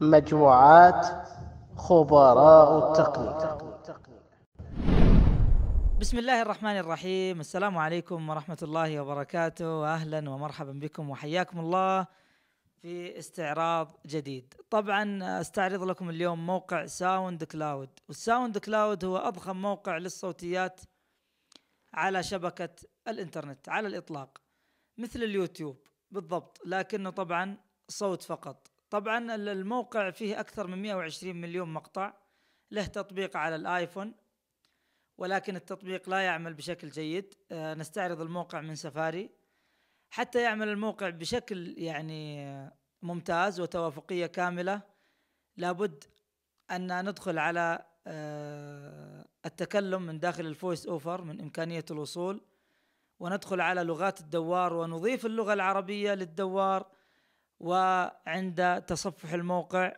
مجموعات خبراء التقنية بسم الله الرحمن الرحيم السلام عليكم ورحمة الله وبركاته أهلا ومرحبا بكم وحياكم الله في استعراض جديد طبعا استعرض لكم اليوم موقع ساوند كلاود والساوند كلاود هو أضخم موقع للصوتيات على شبكة الإنترنت على الإطلاق مثل اليوتيوب بالضبط لكنه طبعا صوت فقط طبعا الموقع فيه أكثر من 120 مليون مقطع له تطبيق على الآيفون ولكن التطبيق لا يعمل بشكل جيد آه، نستعرض الموقع من سفاري حتى يعمل الموقع بشكل يعني ممتاز وتوافقية كاملة لابد أن ندخل على آه، التكلم من داخل الفويس أوفر من إمكانية الوصول وندخل على لغات الدوار ونضيف اللغة العربية للدوار وعند تصفح الموقع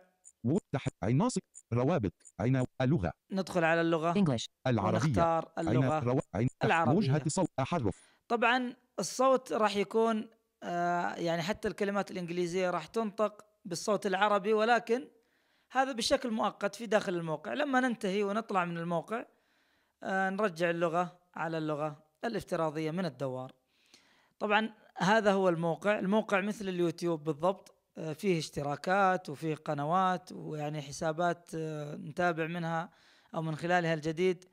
تحت عناصر روابط عين اللغة ندخل على اللغة English. العربية نختار اللغة رو... عين العربية وجهة صوت أحرف طبعا الصوت راح يكون آه يعني حتى الكلمات الإنجليزية راح تنطق بالصوت العربي ولكن هذا بشكل مؤقت في داخل الموقع لما ننتهي ونطلع من الموقع آه نرجع اللغة على اللغة الافتراضيه من الدوار طبعا هذا هو الموقع الموقع مثل اليوتيوب بالضبط آه، فيه اشتراكات وفيه قنوات ويعني حسابات آه، نتابع منها او من خلالها الجديد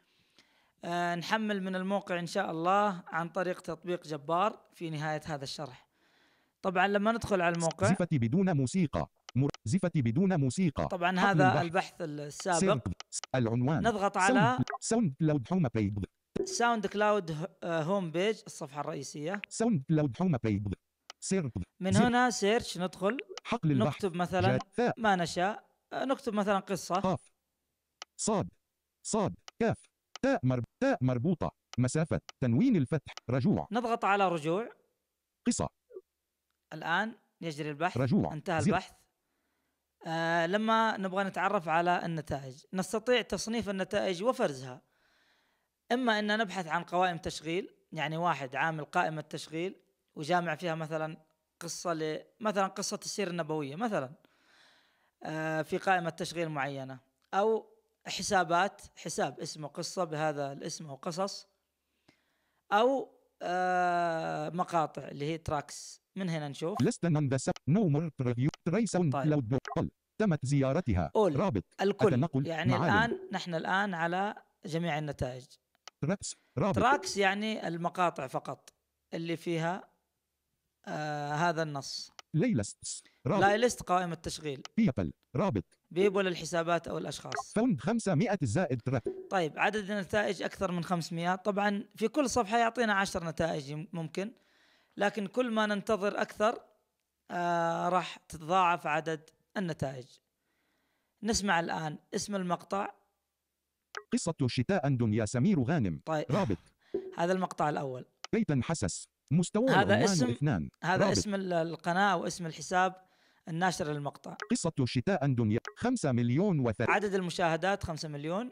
آه، نحمل من الموقع ان شاء الله عن طريق تطبيق جبار في نهايه هذا الشرح طبعا لما ندخل على الموقع زفتي بدون موسيقى زفتي بدون موسيقى طبعا هذا البحث السابق العنوان نضغط على ساوند ساوند كلاود هوم بيج الصفحه الرئيسيه ساوند كلاود هوم بيج من هنا سيرش ندخل حقل البحث نكتب مثلا ما نشاء آه، نكتب مثلا قصه قاف صاد صاد كاف تاء مرب... تاء مربوطه مسافه تنوين الفتح رجوع نضغط على رجوع قصه الان يجري البحث رجوع انتهى زر. البحث آه لما نبغى نتعرف على النتائج نستطيع تصنيف النتائج وفرزها اما ان نبحث عن قوائم تشغيل يعني واحد عامل قائمه تشغيل وجامع فيها مثلا قصه ل... مثلا قصه السيره النبويه مثلا آه، في قائمه تشغيل معينه او حسابات حساب اسمه قصه بهذا الاسم او قصص آه، او مقاطع اللي هي تراكس من هنا نشوف نومر ريفيو طيب. تمت زيارتها أول. رابط الكل يعني الان نحن الان على جميع النتائج تراكس رابط تراكس يعني المقاطع فقط اللي فيها آه هذا النص ليلست رابط ليست قائمة تشغيل بيبل رابط بيبل الحسابات أو الأشخاص فوند 500 زائد تراك طيب عدد النتائج أكثر من 500 طبعا في كل صفحة يعطينا 10 نتائج ممكن لكن كل ما ننتظر أكثر آه راح تتضاعف عدد النتائج نسمع الآن اسم المقطع قصة شتاء دنيا سمير غانم طيب رابط هذا المقطع الأول بيتا حسس مستوى هذا اسم اثنان هذا رابط. اسم القناة واسم الحساب الناشر للمقطع قصة شتاء دنيا خمسة مليون وثلاثة عدد المشاهدات خمسة مليون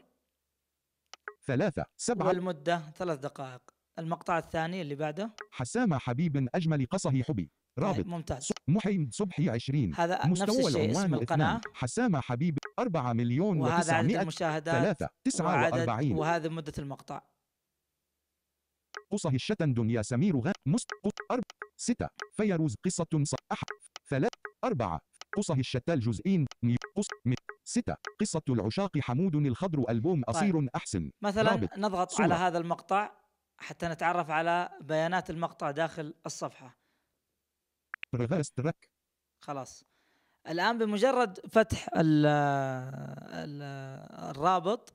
ثلاثة سبعة والمدة ثلاث دقائق المقطع الثاني اللي بعده حسامة حبيب أجمل قصه حبي طيب، رابط ممتاز محي صبحي 20 هذا مستوى نفس الشيء اسم القناة حسامة حبيب 4 مليون وهذا عدد المشاهدات 43 وهذا مدة المقطع قصه الشتن دنيا سمير غا مست أرب ستة فيروز قصة صح ثلاث أربعة قصه الشتال جزئين قص مي ستة قصة العشاق حمود الخضر ألبوم طيب. أصير طيب. أحسن مثلا رابط. نضغط صورة. على هذا المقطع حتى نتعرف على بيانات المقطع داخل الصفحة رغاست رك خلاص الان بمجرد فتح الـ الـ الرابط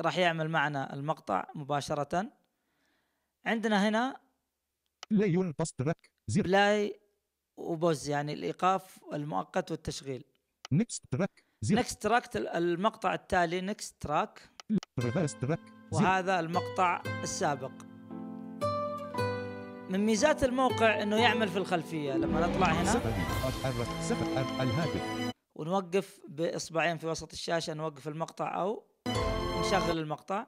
راح يعمل معنا المقطع مباشره عندنا هنا بلاي تراك زر بلاي وبوز يعني الايقاف المؤقت والتشغيل نكست تراك نكست تراك المقطع التالي نكست تراك وهذا المقطع السابق من ميزات الموقع انه يعمل في الخلفيه لما نطلع هنا ونوقف باصبعين في وسط الشاشه نوقف المقطع او نشغل المقطع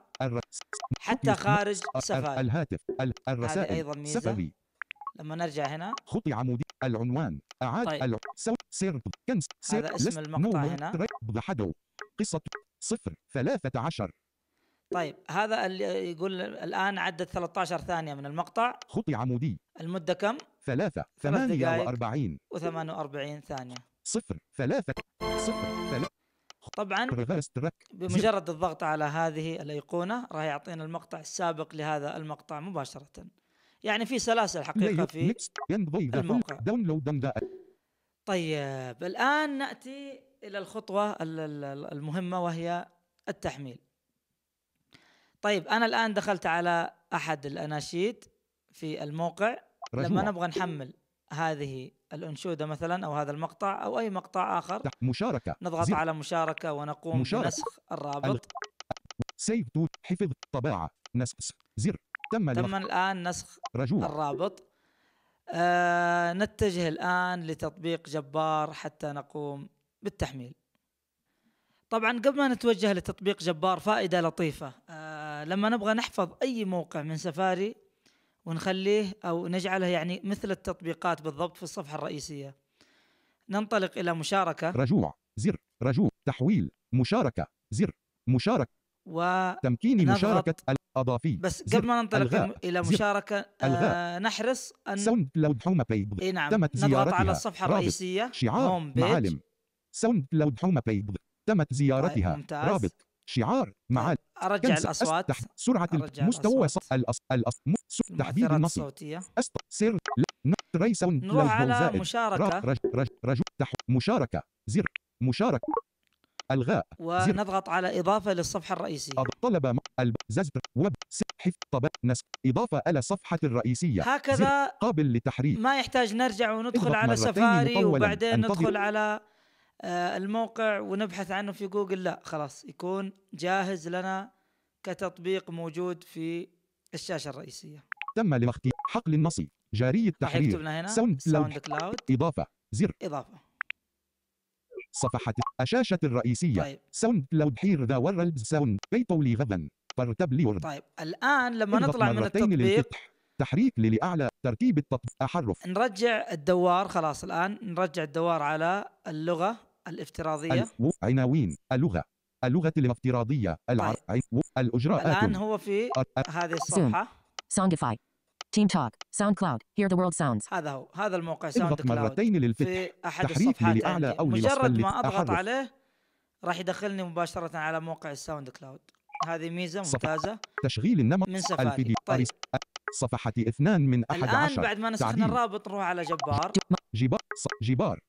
حتى خارج سفاري الهاتف الرسائل ايضا ميزه سفري. لما نرجع هنا خطي عمودي العنوان اعاد طيب. سير كنز سير هذا اسم المقطع هنا قصه صفر ثلاثة عشر طيب هذا اللي يقول الان عدت 13 ثانيه من المقطع خط عمودي المده كم؟ ثلاثة ثمانية وأربعين 48 وأربعين ثانية صفر ثلاثة صفر ثلاثة طبعا بمجرد الضغط على هذه الأيقونة راح يعطينا المقطع السابق لهذا المقطع مباشرة يعني في سلاسل حقيقة في الموقع طيب الآن نأتي إلى الخطوة المهمة وهي التحميل طيب انا الان دخلت على احد الاناشيد في الموقع لما نبغى نحمل هذه الانشوده مثلا او هذا المقطع او اي مقطع اخر مشاركه نضغط زي. على مشاركه ونقوم مشاركة. بنسخ الرابط سيف تو حفظ طباعه نسخ زر تم تم الان نسخ رجوع الرابط آه نتجه الان لتطبيق جبار حتى نقوم بالتحميل طبعا قبل ما نتوجه لتطبيق جبار فائده لطيفه آه لما نبغى نحفظ أي موقع من سفاري ونخليه أو نجعله يعني مثل التطبيقات بالضبط في الصفحة الرئيسية ننطلق إلى مشاركة رجوع زر رجوع تحويل مشاركة زر مشاركة و تمكين مشاركة الأضافي بس قبل ما ننطلق الغاء. إلى مشاركة آه نحرص أن ساوند كلاود هوم بيج إيه نعم تمت نضغط على الصفحة الرئيسية شعار هوم معالم ساوند كلاود هوم بيج تمت زيارتها طيب، رابط شعار معالم ارجع الاصوات سرعه مستوى تحديد النص سر سير نروح على مشاركة رج مشاركة زر مشاركة الغاء ونضغط على اضافة للصفحة الرئيسية طلب الزجر ويب حفظ طب نس اضافة الى الصفحة الرئيسية هكذا قابل لتحريك ما يحتاج نرجع وندخل على سفاري وبعدين ندخل على آه، الموقع ونبحث عنه في جوجل لا خلاص يكون جاهز لنا كتطبيق موجود في الشاشه الرئيسيه تم لمختي حقل النصي جاري التحرير هنا ساوند, ساوند كلاود اضافه زر اضافه صفحة الشاشة الرئيسية طيب. ساوند كلاود حير ذا ورلد ساوند بيبولي غدا لي طيب الآن لما نطلع من التطبيق تحريك للأعلى ترتيب التطبيق أحرف نرجع الدوار خلاص الآن نرجع الدوار على اللغة الافتراضيه عناوين اللغه اللغه الافتراضيه العر... طيب. الاجراءات الان هو في هذه الصفحه Songify تيم توك ساوند كلاود هير ذا وورلد ساوندز هذا هو هذا الموقع ساوند كلاود مرتين للفتح في احد تحريك لاعلى او مجرد ما اضغط عليه راح يدخلني مباشره على موقع الساوند كلاود هذه ميزه ممتازه تشغيل النمط من سفاري طيب. صفحة اثنان من أحد الآن عشر بعد ما نسخنا الرابط نروح على جبار جبار جبار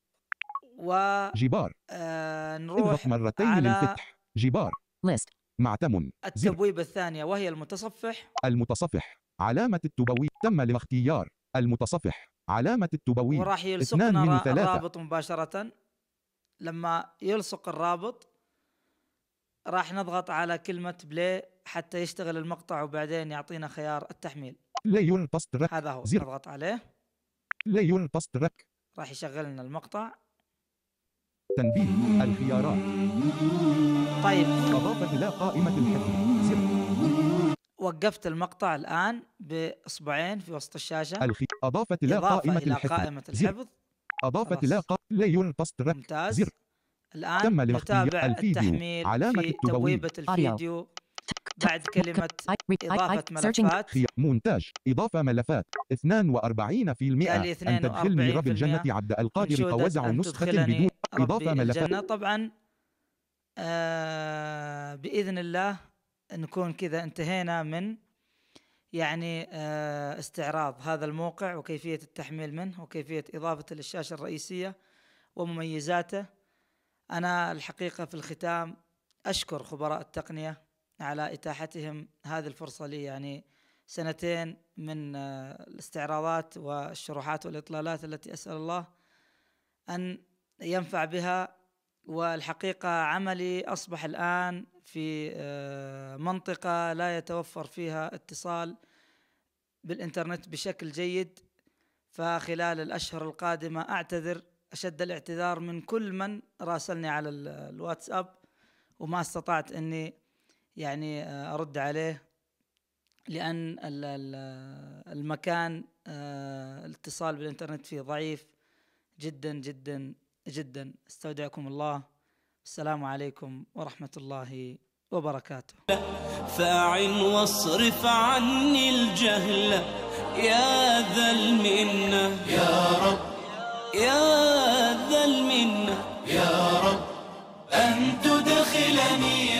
و جبار آه نروح اضغط مرتين للفتح جبار ليست معتم التبويب الثانية وهي المتصفح المتصفح علامة التبويب تم الاختيار المتصفح علامة التبويب وراح يلصقنا من ثلاثة. الرابط مباشرة لما يلصق الرابط راح نضغط على كلمة بلاي حتى يشتغل المقطع وبعدين يعطينا خيار التحميل ليون تسترك هذا هو زر. نضغط عليه ليون تسترك راح يشغل لنا المقطع تنبيه الخيارات طيب إضافة إلى قائمة الحفظ زر وقفت المقطع الآن بإصبعين في وسط الشاشة الخي... أضافة إلى قائمة إلى الحفظ قائمة الحفظ أضافة إلى قائمة لين ممتاز زر الآن تم نتابع التحميل علامة في تبويبة الفيديو بعد كلمة إضافة ملفات مونتاج إضافة ملفات 42% تالي 42% أن تدخلني رب الجنة عبد القادر فوزع نسخة بدون ربي الجنة طبعا آه بإذن الله نكون كذا انتهينا من يعني آه استعراض هذا الموقع وكيفية التحميل منه وكيفية إضافته للشاشة الرئيسية ومميزاته أنا الحقيقة في الختام أشكر خبراء التقنية على إتاحتهم هذه الفرصة لي يعني سنتين من آه، الاستعراضات والشروحات والإطلالات التي أسأل الله أن ينفع بها والحقيقة عملي أصبح الآن في آه، منطقة لا يتوفر فيها اتصال بالإنترنت بشكل جيد فخلال الأشهر القادمة أعتذر أشد الاعتذار من كل من راسلني على الواتساب وما استطعت أني يعني آه، أرد عليه لأن المكان آه، الاتصال بالإنترنت فيه ضعيف جدا جدا جدا استودعكم الله السلام عليكم ورحمة الله وبركاته فاعن واصرف عني الجهل يا ذا المنة يا رب يا ذا المنة يا رب أن تدخلني